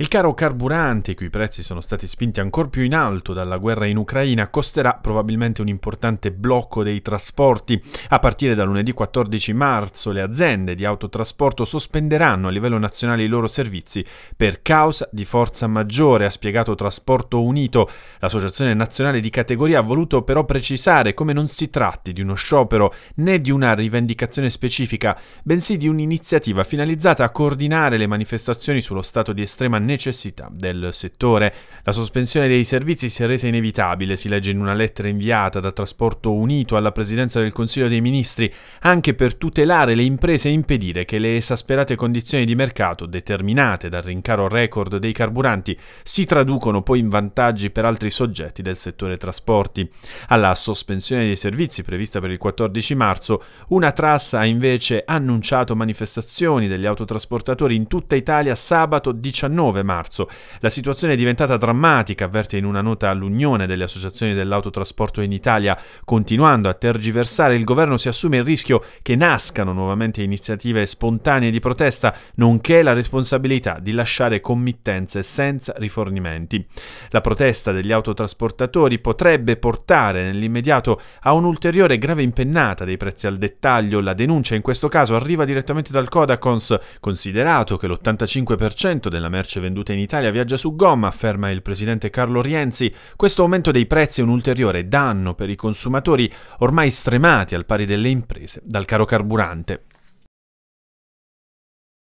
Il caro carburante, i cui prezzi sono stati spinti ancora più in alto dalla guerra in Ucraina, costerà probabilmente un importante blocco dei trasporti. A partire da lunedì 14 marzo le aziende di autotrasporto sospenderanno a livello nazionale i loro servizi per causa di forza maggiore, ha spiegato Trasporto Unito. L'Associazione Nazionale di Categoria ha voluto però precisare come non si tratti di uno sciopero né di una rivendicazione specifica, bensì di un'iniziativa finalizzata a coordinare le manifestazioni sullo stato di estrema necessità del settore. La sospensione dei servizi si è resa inevitabile, si legge in una lettera inviata da Trasporto Unito alla Presidenza del Consiglio dei Ministri, anche per tutelare le imprese e impedire che le esasperate condizioni di mercato determinate dal rincaro record dei carburanti si traducono poi in vantaggi per altri soggetti del settore trasporti. Alla sospensione dei servizi prevista per il 14 marzo, una trassa ha invece annunciato manifestazioni degli autotrasportatori in tutta Italia sabato 19 19 marzo. La situazione è diventata drammatica, avverte in una nota all'Unione delle associazioni dell'autotrasporto in Italia. Continuando a tergiversare, il governo si assume il rischio che nascano nuovamente iniziative spontanee di protesta, nonché la responsabilità di lasciare committenze senza rifornimenti. La protesta degli autotrasportatori potrebbe portare nell'immediato a un'ulteriore grave impennata dei prezzi al dettaglio. La denuncia in questo caso arriva direttamente dal Codacons, considerato che l'85% della merce venduta vendute in Italia viaggia su gomma, afferma il presidente Carlo Rienzi. Questo aumento dei prezzi è un ulteriore danno per i consumatori ormai stremati al pari delle imprese dal caro carburante.